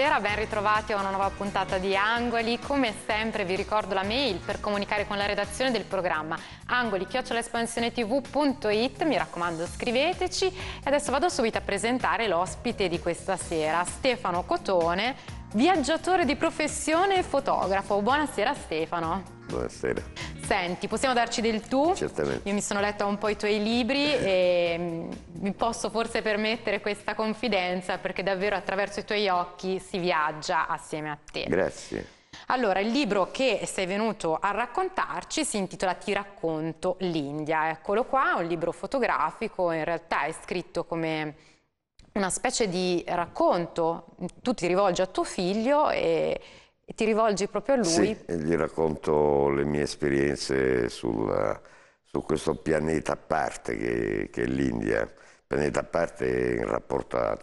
Buonasera, ben ritrovati a una nuova puntata di Angoli. Come sempre vi ricordo la mail per comunicare con la redazione del programma angoli-espansionetv.it Mi raccomando scriveteci e adesso vado subito a presentare l'ospite di questa sera, Stefano Cotone, viaggiatore di professione e fotografo. Buonasera Stefano. Buonasera. Senti, possiamo darci del tu? Certamente. Io mi sono letta un po' i tuoi libri e mm, mi posso forse permettere questa confidenza perché davvero attraverso i tuoi occhi si viaggia assieme a te. Grazie. Allora, il libro che sei venuto a raccontarci si intitola Ti racconto l'India. Eccolo qua, un libro fotografico, in realtà è scritto come una specie di racconto. Tu ti rivolgi a tuo figlio e e ti rivolgi proprio a lui. Sì, gli racconto le mie esperienze sul, su questo pianeta a parte che, che è l'India, pianeta a parte in rapporto a,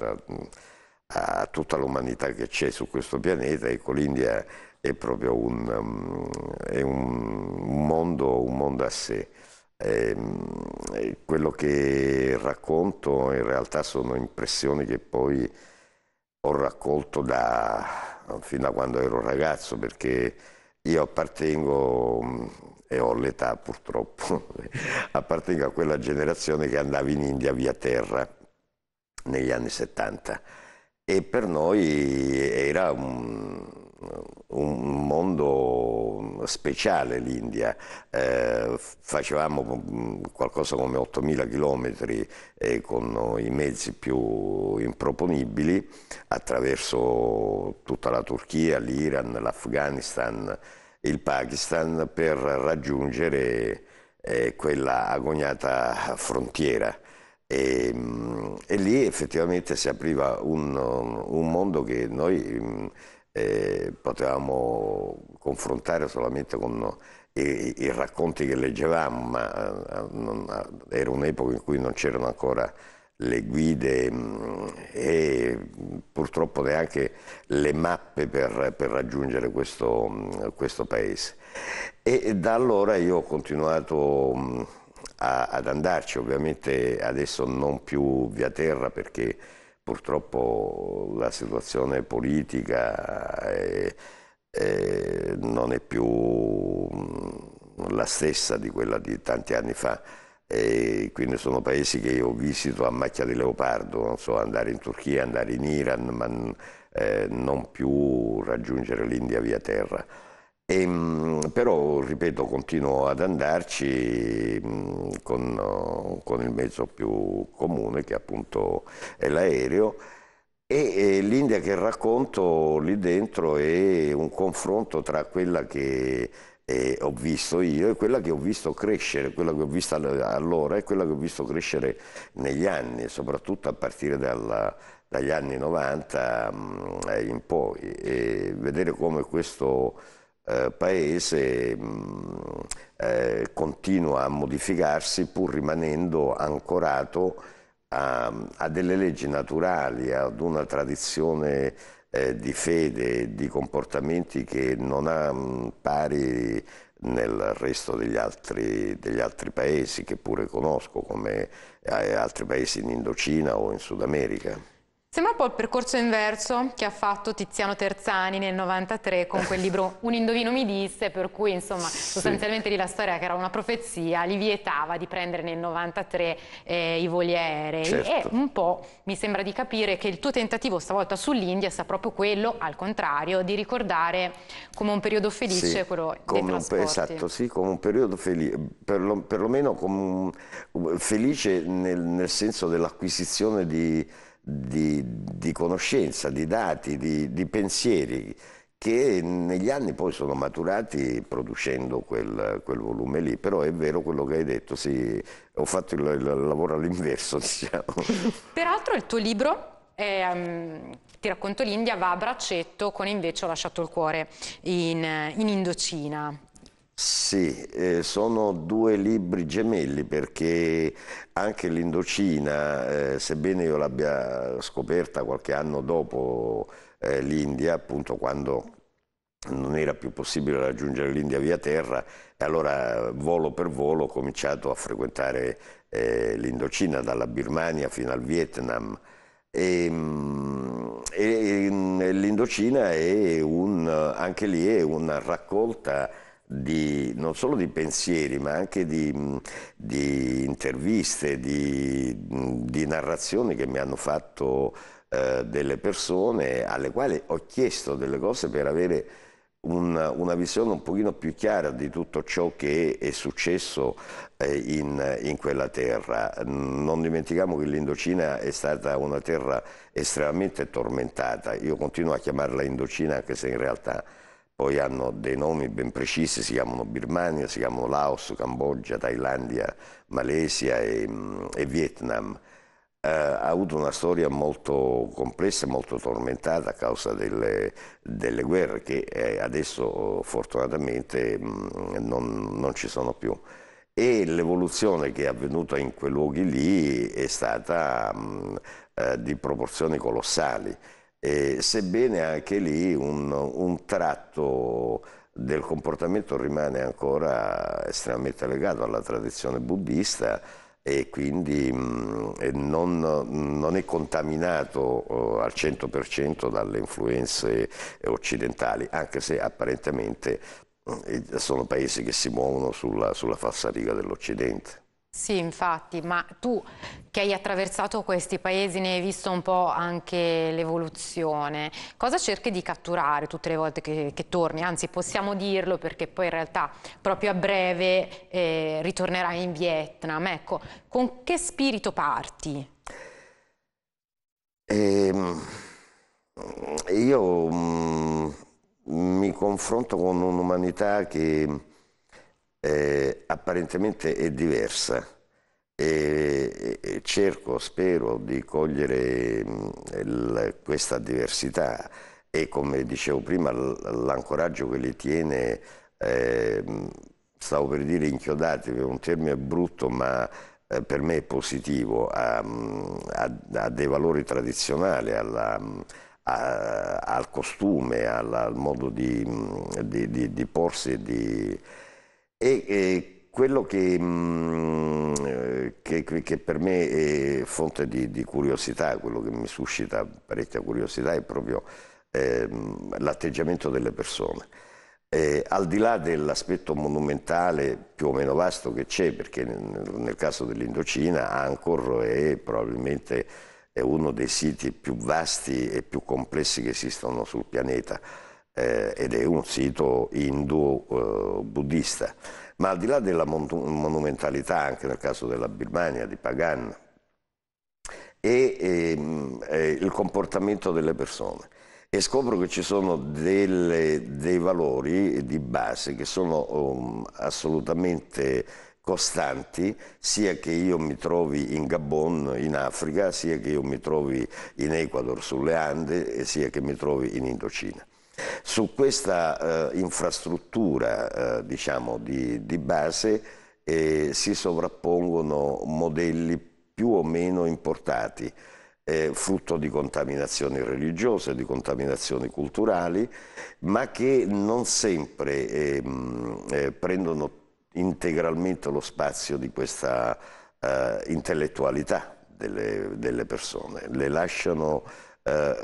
a tutta l'umanità che c'è su questo pianeta, ecco l'India è proprio un, è un, mondo, un mondo a sé. Ehm, e quello che racconto in realtà sono impressioni che poi ho raccolto da, fin da quando ero ragazzo, perché io appartengo mm, e ho l'età purtroppo, appartengo a quella generazione che andava in India via terra negli anni 70 e per noi era un, un mondo speciale l'India, eh, facevamo qualcosa come 8.000 chilometri eh, con i mezzi più improponibili attraverso tutta la Turchia, l'Iran, l'Afghanistan, il Pakistan per raggiungere eh, quella agognata frontiera. E, mm, e, lì effettivamente si apriva un, un mondo che noi mm, eh, potevamo confrontare solamente con i, i racconti che leggevamo, ma a, eh, non, eh, era un'epoca in cui non c'erano ancora le guide mh, mm, e purtroppo neanche le mappe per, per raggiungere questo, mh, mm, questo, paese. E da allora io ho continuato mh, mm, a, ad andarci, ovviamente adesso non più via terra perché Purtroppo la situazione politica è, eh, è, eh, non è più mm, la stessa di quella di tanti anni fa. E quindi sono paesi che io visito a macchia di leopardo, non so, andare in Turchia, andare in Iran, ma mm, eh, non più raggiungere l'India via terra. E, ehm, però, ripeto, continuo ad andarci mm, con, eh, con, il mezzo più comune che appunto è l'aereo e, e eh, l'India che racconto lì dentro è un confronto tra quella che eh, ho visto io e quella che ho visto crescere, quella che ho visto allora e quella che ho visto crescere negli anni, soprattutto a partire dalla, dagli anni 90 mm, eh, in poi, e vedere come questo eh, paese mh, mm, eh, continua a modificarsi pur rimanendo ancorato a, a delle leggi naturali, ad una tradizione eh, di fede, di comportamenti che non ha mh, mm, pari nel resto degli altri, degli altri, paesi che pure conosco come eh, altri paesi in Indocina o in Sud America. Sembra un po' il percorso inverso che ha fatto Tiziano Terzani nel 93 con quel libro Un indovino mi disse, per cui insomma sostanzialmente lì la storia che era una profezia li vietava di prendere nel 93 eh, i voli aerei certo. e un po' mi sembra di capire che il tuo tentativo stavolta sull'India sia proprio quello, al contrario, di ricordare come un periodo felice sì, quello dei trasporti. Un, esatto, sì, come un periodo felice, perlo, perlomeno come felice nel, nel senso dell'acquisizione di di, di conoscenza, di dati, di, di, pensieri che negli anni poi sono maturati producendo quel, quel, volume lì, però è vero quello che hai detto, sì, ho fatto il, il lavoro all'inverso, diciamo. Peraltro il tuo libro eh, um, ti racconto l'India, va a braccetto con invece ho lasciato il cuore in, in Indocina. Sì, eh, sono due libri gemelli perché anche l'Indocina, eh, sebbene io l'abbia scoperta qualche anno dopo eh, l'India, appunto quando non era più possibile raggiungere l'India via terra, e allora volo per volo ho cominciato a frequentare eh, l'Indocina, dalla Birmania fino al Vietnam. E, ehm, e, e l'Indocina è un, anche lì è una raccolta di, non solo di pensieri ma anche di, di interviste, di, di, narrazioni che mi hanno fatto eh, delle persone alle quali ho chiesto delle cose per avere una, una visione un pochino più chiara di tutto ciò che è successo eh, in, in, quella terra. Non dimentichiamo che l'Indocina è stata una terra estremamente tormentata, io continuo a chiamarla Indocina anche se in realtà poi hanno dei nomi ben precisi, si chiamano Birmania, si chiamano Laos, Cambogia, Thailandia, Malesia e, mm, e Vietnam. Eh, ha avuto una storia molto complessa, molto tormentata a causa delle, delle guerre che eh, adesso oh, fortunatamente mm, non, non ci sono più e l'evoluzione che è avvenuta in quei luoghi lì è stata mh, mm, eh, di proporzioni colossali eh, sebbene anche lì un, un tratto del comportamento rimane ancora estremamente legato alla tradizione buddista e quindi mm, non, non, è contaminato eh, al 100% dalle influenze occidentali, anche se apparentemente mm, sono paesi che si muovono sulla, sulla falsariga dell'Occidente. Sì, infatti, ma tu che hai attraversato questi paesi, ne hai visto un po' anche l'evoluzione. Cosa cerchi di catturare tutte le volte che, che, torni? Anzi, possiamo dirlo perché poi in realtà proprio a breve eh, ritornerai in Vietnam. Ecco, con che spirito parti? Eh, io mm, mi confronto con un'umanità che eh, apparentemente è diversa e, e, cerco, spero di cogliere mh, mm, il, questa diversità e come dicevo prima l'ancoraggio che le tiene, eh, stavo per dire inchiodate, è un termine brutto ma eh, per me è positivo, ha, ha, mm, ha dei valori tradizionali, alla, mm, a, al costume, alla, al modo di, di, di, di porsi e di e, e quello che, mh, mm, che, che, per me è fonte di, di, curiosità, quello che mi suscita parecchia curiosità è proprio eh, l'atteggiamento delle persone. Eh, al di là dell'aspetto monumentale più o meno vasto che c'è, perché nel, nel caso dell'Indocina Angkor è probabilmente è uno dei siti più vasti e più complessi che esistono sul pianeta, eh, ed è un sito hindu-buddista. Eh, Ma al di là della mon monumentalità, anche nel caso della Birmania, di Pagan, e ehm, eh, il comportamento delle persone. E scopro che ci sono delle, dei valori di base che sono um, assolutamente costanti, sia che io mi trovi in Gabon, in Africa, sia che io mi trovi in Ecuador, sulle Ande, sia che mi trovi in Indocina. Su questa eh, infrastruttura eh, diciamo di, di, base eh, si sovrappongono modelli più o meno importati, eh, frutto di contaminazioni religiose, di contaminazioni culturali, ma che non sempre ehm, eh, prendono integralmente lo spazio di questa eh, intellettualità delle, delle persone, le lasciano eh,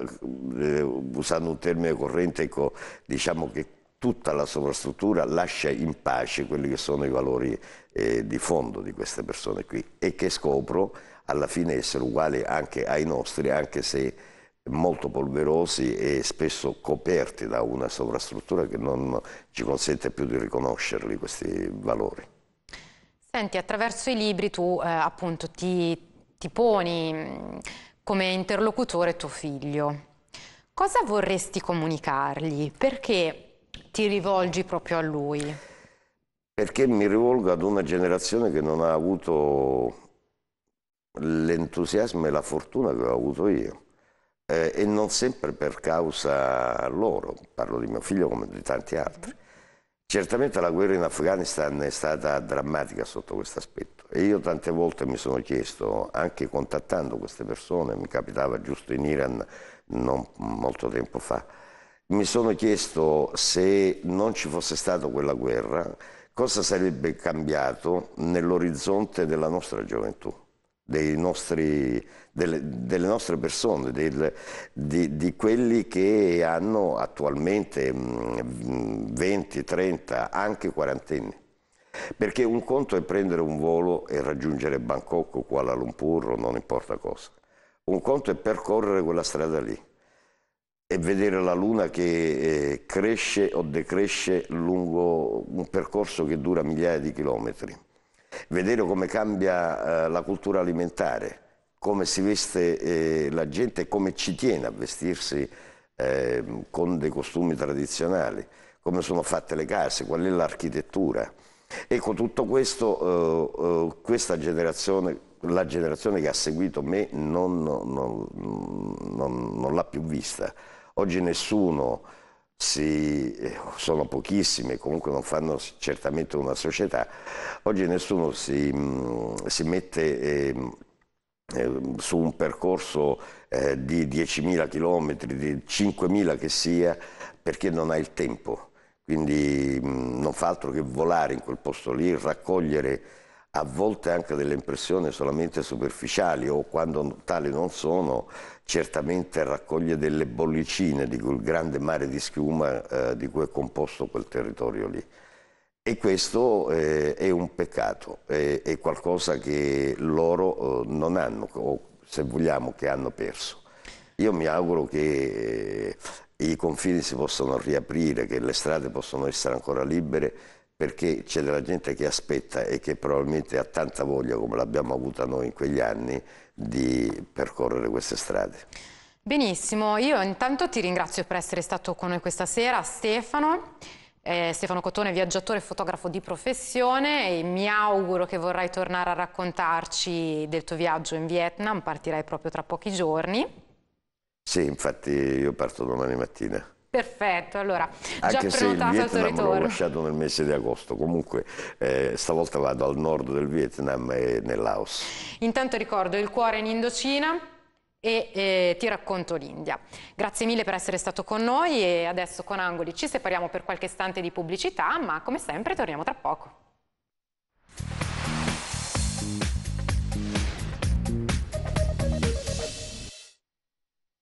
eh, usando un termine corrente, ecco, diciamo che tutta la sovrastruttura lascia in pace quelli che sono i valori eh, di fondo di queste persone qui e che scopro alla fine essere uguali anche ai nostri, anche se molto polverosi e spesso coperti da una sovrastruttura che non ci consente più di riconoscerli questi valori. Senti, attraverso i libri tu eh, appunto ti, ti poni mm, come interlocutore tuo figlio, cosa vorresti comunicargli? Perché ti rivolgi proprio a lui? Perché mi rivolgo ad una generazione che non ha avuto l'entusiasmo e la fortuna che ho avuto io eh, e non sempre per causa loro, parlo di mio figlio come di tanti altri. Certamente la guerra in Afghanistan è stata drammatica sotto questo aspetto e io tante volte mi sono chiesto, anche contattando queste persone, mi capitava giusto in Iran non molto tempo fa, mi sono chiesto se non ci fosse stata quella guerra, cosa sarebbe cambiato nell'orizzonte della nostra gioventù, nostri, delle, delle, nostre persone, del, di, di, quelli che hanno attualmente 20, mm, 30, anche quarantenni. Perché un conto è prendere un volo e raggiungere Bangkok o Kuala Lumpur o non importa cosa. Un conto è percorrere quella strada lì e vedere la luna che eh, cresce o decresce lungo un percorso che dura migliaia di chilometri. Vedere come cambia eh, la cultura alimentare, come si veste eh, la gente e come ci tiene a vestirsi ehm, con dei costumi tradizionali, come sono fatte le case, qual è l'architettura. Ecco, tutto questo, eh, eh, questa generazione, la generazione che ha seguito me non, non, non, non l'ha più vista. Oggi nessuno, si, eh, sono pochissime, comunque non fanno certamente una società, oggi nessuno si, mm, si mette... Ehm, eh, su un percorso eh, di 10.000 km, di 5.000 che sia, perché non ha il tempo quindi mh, non fa altro che volare in quel posto lì, raccogliere a volte anche delle impressioni solamente superficiali o quando tali non sono, certamente raccoglie delle bollicine di quel grande mare di schiuma eh, di cui è composto quel territorio lì. E questo eh, è un peccato, è, è qualcosa che loro eh, non hanno, o se vogliamo che hanno perso. Io mi auguro che i confini si possono riaprire, che le strade possono essere ancora libere perché c'è della gente che aspetta e che probabilmente ha tanta voglia, come l'abbiamo avuta noi in quegli anni, di percorrere queste strade. Benissimo, io intanto ti ringrazio per essere stato con noi questa sera, Stefano. Eh, Stefano Cotone, viaggiatore e fotografo di professione e mi auguro che vorrai tornare a raccontarci del tuo viaggio in Vietnam, partirai proprio tra pochi giorni. Sì, infatti io parto domani mattina. Perfetto, allora già Anche se il Vietnam l'ho lasciato nel mese di agosto, comunque eh, stavolta vado al nord del Vietnam e nel Laos. Intanto ricordo il cuore in Indocina e eh, ti racconto l'India. Grazie mille per essere stato con noi e adesso con Angoli ci separiamo per qualche istante di pubblicità, ma come sempre torniamo tra poco.